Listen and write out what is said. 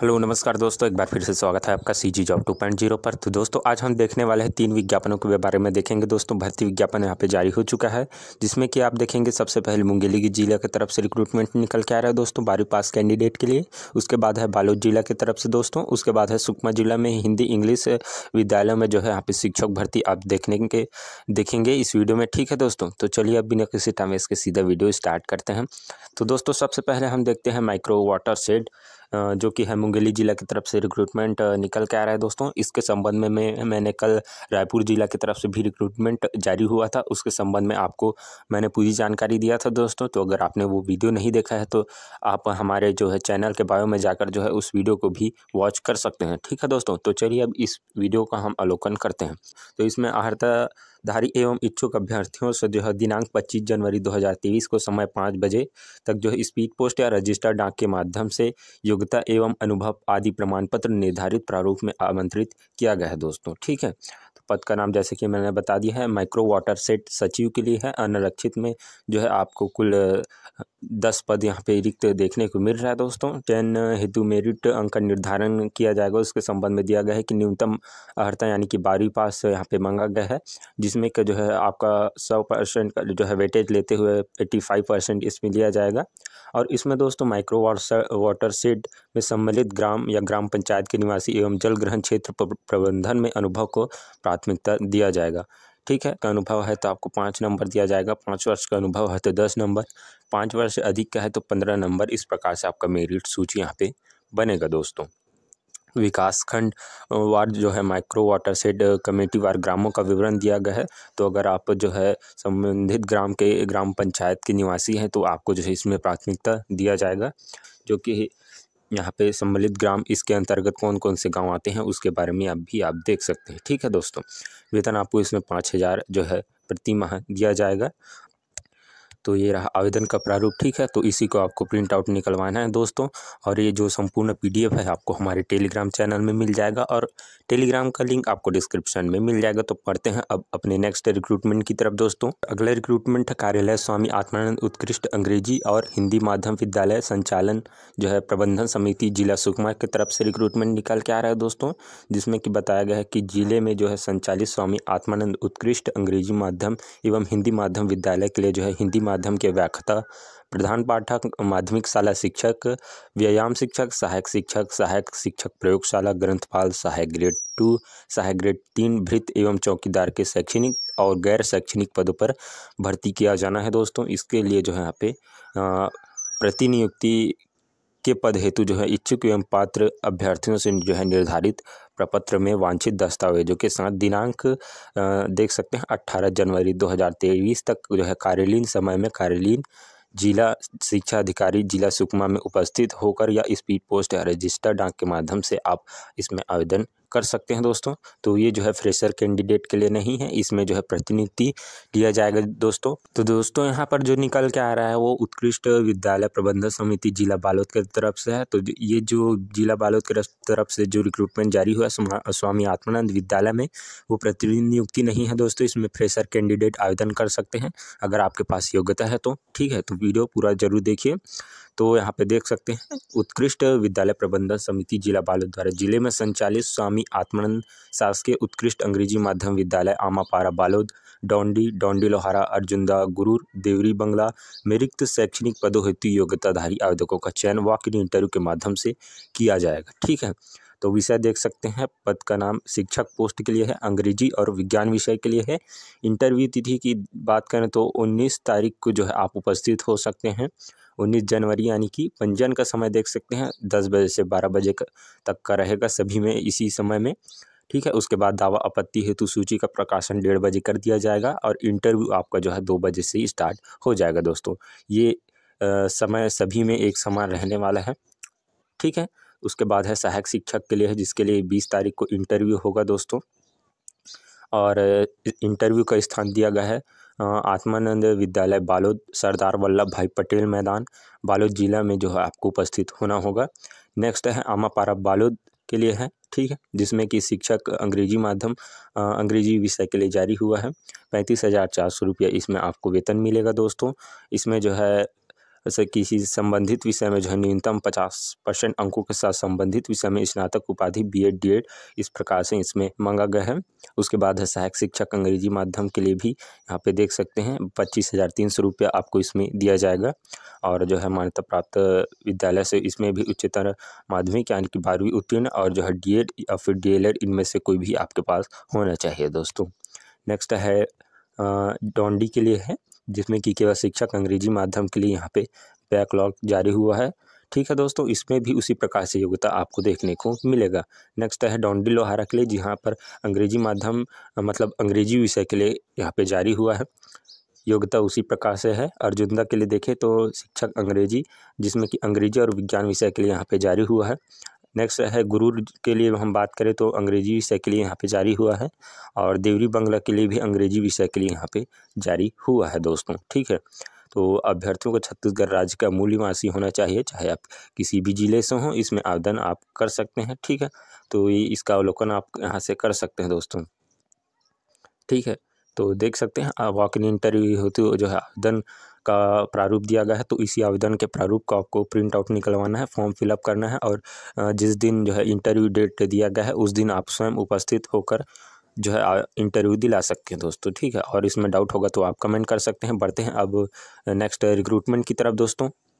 hello नमस्कार दोस्तों एक बार फिर से स्वागत है आपका C G job two point zero पर तो दोस्तों आज हम देखने वाले हैं तीन विज्ञापनों के बारे में देखेंगे दोस्तों भर्ती विज्ञापन यहाँ पे जारी हो चुका है जिसमें कि आप देखेंगे सबसे पहले मुंगेली की जिला की तरफ से रिक्रूटमेंट निकल के आ रहा है दोस्तों बारहवीं पास कैंडिडेट के लिए उसके बाद है बालोद जिला की तरफ से दोस्तों उसके बाद है सुकमा जिला में हिंदी इंग्लिश विद्यालय में जो है यहाँ पर शिक्षक भर्ती आप देखने के देखेंगे इस वीडियो में ठीक है दोस्तों तो चलिए अब बिना किसी टाइम इसके सीधा वीडियो स्टार्ट करते हैं तो दोस्तों सबसे पहले हम देखते हैं माइक्रो वाटर शेड जो कि है मुंगेली ज़िला की तरफ से रिक्रूटमेंट निकल के आ रहा है दोस्तों इसके संबंध में मैं मैंने कल रायपुर ज़िला की तरफ से भी रिक्रूटमेंट जारी हुआ था उसके संबंध में आपको मैंने पूरी जानकारी दिया था दोस्तों तो अगर आपने वो वीडियो नहीं देखा है तो आप हमारे जो है चैनल के बायो में जाकर जो है उस वीडियो को भी वॉच कर सकते हैं ठीक है दोस्तों तो चलिए अब इस वीडियो का हम अवलोकन करते हैं तो इसमें आहरता धारी एवं इच्छुक अभ्यर्थियों से जो है दिनांक 25 जनवरी 2023 को समय पाँच बजे तक जो है स्पीड पोस्ट या रजिस्टर डाक के माध्यम से योग्यता एवं अनुभव आदि प्रमाण पत्र निर्धारित प्रारूप में आमंत्रित किया गया है दोस्तों ठीक है तो पद का नाम जैसे कि मैंने बता दिया है माइक्रो वाटर सेट सचिव के लिए है अनरक्षित में जो है आपको कुल दस पद यहाँ पे रिक्त देखने को मिल रहा है दोस्तों टेन हेतु मेरिट अंक का निर्धारण किया जाएगा उसके संबंध में दिया गया है कि न्यूनतम अर्ता यानी कि बारहवीं पास यहाँ पे मांगा गया है जिसमें का जो है आपका सौ परसेंट का जो है वेटेज लेते हुए एट्टी फाइव परसेंट इसमें लिया जाएगा और इसमें दोस्तों माइक्रो वाटर सेड में सम्मिलित ग्राम या ग्राम पंचायत के निवासी एवं जल ग्रहण क्षेत्र प्रबंधन में अनुभव को प्राथमिकता दिया जाएगा ठीक है का अनुभव है तो आपको पाँच नंबर दिया जाएगा पाँच वर्ष का अनुभव है तो दस नंबर पाँच वर्ष अधिक का है तो पंद्रह नंबर इस प्रकार से आपका मेरिट सूची यहाँ पे बनेगा दोस्तों विकास खंड वार जो है माइक्रो वाटर सेड कमेटी वार ग्रामों का विवरण दिया गया है तो अगर आप जो है संबंधित ग्राम के ग्राम पंचायत के निवासी हैं तो आपको जो है इसमें प्राथमिकता दिया जाएगा जो कि यहाँ पे सम्मिलित ग्राम इसके अंतर्गत कौन कौन से गांव आते हैं उसके बारे में आप भी आप देख सकते हैं ठीक है दोस्तों वेतन आपको इसमें पाँच हज़ार जो है प्रति माह दिया जाएगा तो ये रहा आवेदन का प्रारूप ठीक है तो इसी को आपको प्रिंट आउट निकलवाना है दोस्तों और ये जो संपूर्ण पीडीएफ है आपको हमारे टेलीग्राम चैनल में मिल जाएगा और टेलीग्राम का लिंक आपको डिस्क्रिप्शन में मिल जाएगा तो पढ़ते हैं अब अपने नेक्स्ट रिक्रूटमेंट की तरफ दोस्तों अगला रिक्रूटमेंट है कार्यालय स्वामी आत्मानंद उत्कृष्ट अंग्रेजी और हिंदी माध्यम विद्यालय संचालन जो है प्रबंधन समिति जिला सुकमा की तरफ से रिक्रूटमेंट निकल के आ रहा है दोस्तों जिसमें कि बताया गया है कि जिले में जो है संचालित स्वामी आत्मानंद उत्कृष्ट अंग्रेजी माध्यम एवं हिंदी माध्यम विद्यालय के लिए जो है हिंदी माध्यम माध्यम के व्याख्याता प्रधान पाठक माध्यमिक शाला शिक्षक व्यायाम शिक्षक सहायक शिक्षक सहायक शिक्षक प्रयोगशाला ग्रंथपाल सहायक ग्रेड टू सहायक ग्रेड तीन भृत एवं चौकीदार के शैक्षणिक और गैर शैक्षणिक पदों पर भर्ती किया जाना है दोस्तों इसके लिए जो है यहाँ पे प्रतिनियुक्ति के पद हेतु जो है इच्छुक एवं पात्र अभ्यर्थियों से जो है निर्धारित प्रपत्र में वांछित दस्तावेजों के साथ दिनांक देख सकते हैं अट्ठारह जनवरी दो हज़ार तेईस तक जो है कार्यालयीन समय में कार्यालीन जिला शिक्षा अधिकारी जिला सुकमा में उपस्थित होकर या स्पीड पोस्ट या रजिस्टर डाक के माध्यम से आप इसमें आवेदन कर सकते हैं दोस्तों तो ये जो है फ्रेशर कैंडिडेट के लिए नहीं है इसमें जो है प्रतिनिधि दिया जाएगा दोस्तों तो दोस्तों यहाँ पर जो निकल के आ रहा है वो उत्कृष्ट विद्यालय प्रबंधन समिति जिला बालोद के तरफ से है तो ये जो जिला बालोद के तरफ से जो रिक्रूटमेंट जारी हुआ स्वामी आत्मानंद विद्यालय में वो प्रतिनियुक्ति नहीं है दोस्तों इसमें फ्रेशर कैंडिडेट आवेदन कर सकते हैं अगर आपके पास योग्यता है तो ठीक है तो वीडियो पूरा जरूर देखिए तो यहाँ पे देख सकते हैं उत्कृष्ट विद्यालय प्रबंधन समिति जिला बालोद द्वारा जिले में संचालित स्वामी आत्मानंद शासकीय उत्कृष्ट अंग्रेजी माध्यम विद्यालय आमापारा बालोद डोंडी डोंडी लोहारा अर्जुंदा गुरूर देवरी बंगला में रिक्त शैक्षणिक पदों हेतु योग्यताधारी आवेदकों का चयन वॉक इन इंटरव्यू के माध्यम से किया जाएगा ठीक है तो विषय देख सकते हैं पद का नाम शिक्षक पोस्ट के लिए है अंग्रेजी और विज्ञान विषय के लिए है इंटरव्यू तिथि की बात करें तो उन्नीस तारीख को जो है आप उपस्थित हो सकते हैं उन्नीस जनवरी यानी कि पंजीयन का समय देख सकते हैं दस बजे से बारह बजे तक का रहेगा सभी में इसी समय में ठीक है उसके बाद दावा आपत्ति हेतु सूची का प्रकाशन डेढ़ बजे कर दिया जाएगा और इंटरव्यू आपका जो है दो बजे से ही स्टार्ट हो जाएगा दोस्तों ये आ, समय सभी में एक समान रहने वाला है ठीक है उसके बाद है सहायक शिक्षक के लिए है जिसके लिए बीस तारीख को इंटरव्यू होगा दोस्तों और इंटरव्यू का स्थान दिया गया है आत्मानंद विद्यालय बालोद सरदार वल्लभ भाई पटेल मैदान बालोद जिला में जो है आपको उपस्थित होना होगा नेक्स्ट है आमापारा बालोद के लिए है ठीक है जिसमें कि शिक्षक अंग्रेजी माध्यम अंग्रेजी विषय के लिए जारी हुआ है पैंतीस हज़ार चार सौ रुपया इसमें आपको वेतन मिलेगा दोस्तों इसमें जो है जैसे किसी संबंधित विषय में जो है न्यूनतम पचास परसेंट अंकों के साथ संबंधित विषय में स्नातक उपाधि बी एड डी एड इस प्रकार से इसमें मांगा गया है उसके बाद है सहायक शिक्षक अंग्रेजी माध्यम के लिए भी यहाँ पे देख सकते हैं पच्चीस हज़ार तीन सौ रुपया आपको इसमें दिया जाएगा और जो है मान्यता प्राप्त विद्यालय से इसमें भी उच्चतर माध्यमिक यानी कि बारहवीं उत्तीर्ण और जो है डी एड या फिर डी एल एड इनमें से कोई भी आपके पास होना चाहिए दोस्तों नेक्स्ट है डोंडी के लिए है जिसमें कि केवल शिक्षक अंग्रेजी माध्यम के लिए यहाँ पे बैकलॉग जारी हुआ है ठीक है दोस्तों इसमें भी उसी प्रकार से योग्यता आपको देखने को मिलेगा नेक्स्ट है डॉन्डी लोहारा के लिए जहाँ पर अंग्रेजी माध्यम मतलब अंग्रेजी विषय के लिए यहाँ पे जारी हुआ है योग्यता उसी प्रकार से है अर्जुंदा के लिए देखें तो शिक्षक अंग्रेजी जिसमें कि अंग्रेजी और विज्ञान विषय के लिए यहाँ पे जारी हुआ है नेक्स्ट है गुरु के लिए हम बात करें तो अंग्रेजी विषय के लिए यहाँ पे जारी हुआ है और देवरी बंगला के लिए भी अंग्रेजी विषय के लिए यहाँ पे जारी हुआ है दोस्तों ठीक है तो अभ्यर्थियों को छत्तीसगढ़ राज्य का मूल निवासी होना चाहिए चाहे आप किसी भी ज़िले से हों इसमें आवेदन आप कर सकते हैं ठीक है तो ये इसका अवलोकन आप यहाँ से कर सकते हैं दोस्तों ठीक है तो देख सकते हैं वॉक इन इंटरव्यू हेतु जो है आवेदन का प्रारूप दिया गया है तो इसी आवेदन के प्रारूप का आपको प्रिंट आउट निकलवाना है फॉर्म फिलअप करना है और जिस दिन जो है इंटरव्यू डेट दिया गया है उस दिन आप स्वयं उपस्थित होकर जो है इंटरव्यू दिला सकते हैं दोस्तों ठीक है और इसमें डाउट होगा तो आप कमेंट कर सकते हैं बढ़ते हैं अब नेक्स्ट रिक्रूटमेंट की तरफ दोस्तों